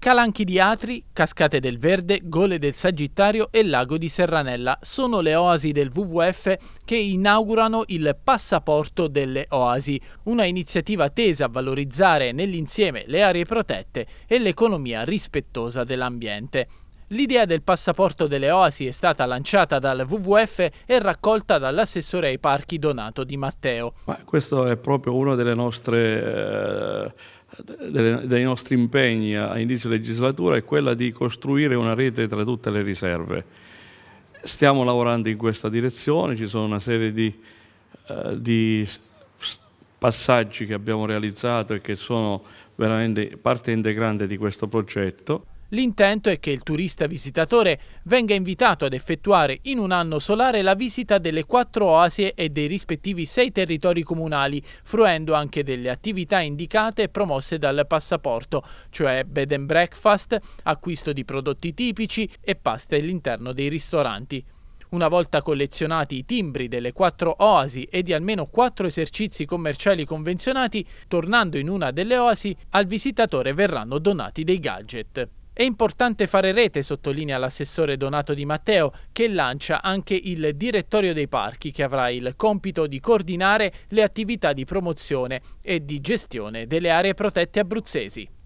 Calanchi di Atri, Cascate del Verde, Gole del Sagittario e Lago di Serranella sono le oasi del WWF che inaugurano il Passaporto delle Oasi, una iniziativa tesa a valorizzare nell'insieme le aree protette e l'economia rispettosa dell'ambiente. L'idea del passaporto delle oasi è stata lanciata dal WWF e raccolta dall'assessore ai parchi Donato Di Matteo. Ma questo è proprio una delle nostre eh dei nostri impegni a inizio legislatura è quella di costruire una rete tra tutte le riserve. Stiamo lavorando in questa direzione, ci sono una serie di, eh, di passaggi che abbiamo realizzato e che sono veramente parte integrante di questo progetto. L'intento è che il turista visitatore venga invitato ad effettuare in un anno solare la visita delle quattro oasi e dei rispettivi sei territori comunali, fruendo anche delle attività indicate e promosse dal passaporto, cioè bed and breakfast, acquisto di prodotti tipici e pasta all'interno dei ristoranti. Una volta collezionati i timbri delle quattro oasi e di almeno quattro esercizi commerciali convenzionati, tornando in una delle oasi, al visitatore verranno donati dei gadget. È importante fare rete, sottolinea l'assessore Donato Di Matteo, che lancia anche il Direttorio dei Parchi, che avrà il compito di coordinare le attività di promozione e di gestione delle aree protette abruzzesi.